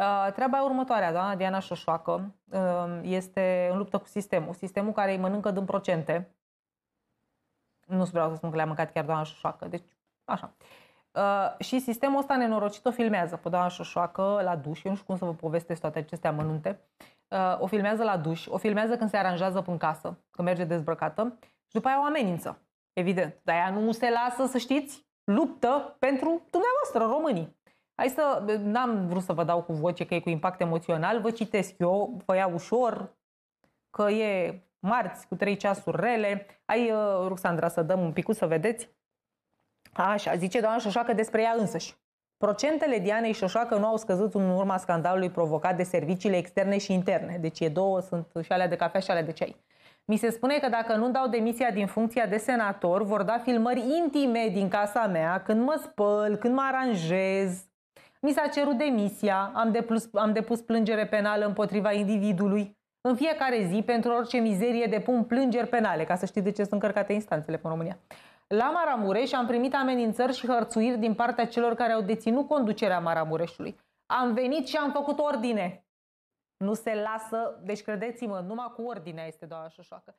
Uh, treaba următoarea, doamna Diana Șoșoacă um, este în luptă cu sistemul, sistemul care îi mănâncă din procente. Nu vreau să spun că le-a mâncat chiar doamna Șoșoacă, deci așa. Uh, și sistemul ăsta nenorocit o filmează pe doamna Șoșoacă la duș, eu nu știu cum să vă povestesc toate aceste amănunte. Uh, o filmează la duș, o filmează când se aranjează în casă, când merge dezbrăcată și după aia o amenință, evident. Dar ea nu se lasă, să știți, luptă pentru dumneavoastră, românii. Hai să, n-am vrut să vă dau cu voce că e cu impact emoțional, vă citesc eu, vă iau ușor, că e marți cu trei ceasuri rele. Ai, uh, Ruxandra, să dăm un pic să vedeți? Așa, zice doamna Șoșoacă despre ea însăși. Procentele Dianei Șoșoacă nu au scăzut în urma scandalului provocat de serviciile externe și interne. Deci e două, sunt și alea de cafea și alea de ceai. Mi se spune că dacă nu dau demisia din funcția de senator, vor da filmări intime din casa mea, când mă spăl, când mă aranjez, mi s-a cerut demisia, am depus, am depus plângere penală împotriva individului. În fiecare zi, pentru orice mizerie, depun plângeri penale, ca să știți de ce sunt încărcate instanțele pe România. La Maramureș am primit amenințări și hărțuiri din partea celor care au deținut conducerea Maramureșului. Am venit și am făcut ordine. Nu se lasă, deci credeți-mă, numai cu ordinea este doamna Șoșoacă.